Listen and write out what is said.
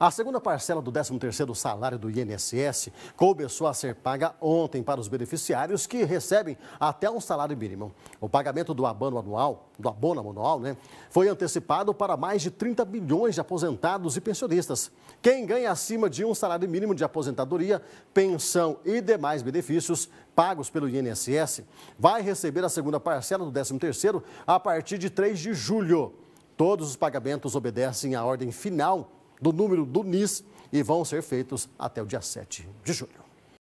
A segunda parcela do 13º salário do INSS começou a ser paga ontem para os beneficiários que recebem até um salário mínimo. O pagamento do abono anual, do abono anual, né, foi antecipado para mais de 30 milhões de aposentados e pensionistas. Quem ganha acima de um salário mínimo de aposentadoria, pensão e demais benefícios pagos pelo INSS vai receber a segunda parcela do 13º a partir de 3 de julho. Todos os pagamentos obedecem à ordem final do número do NIS e vão ser feitos até o dia 7 de julho.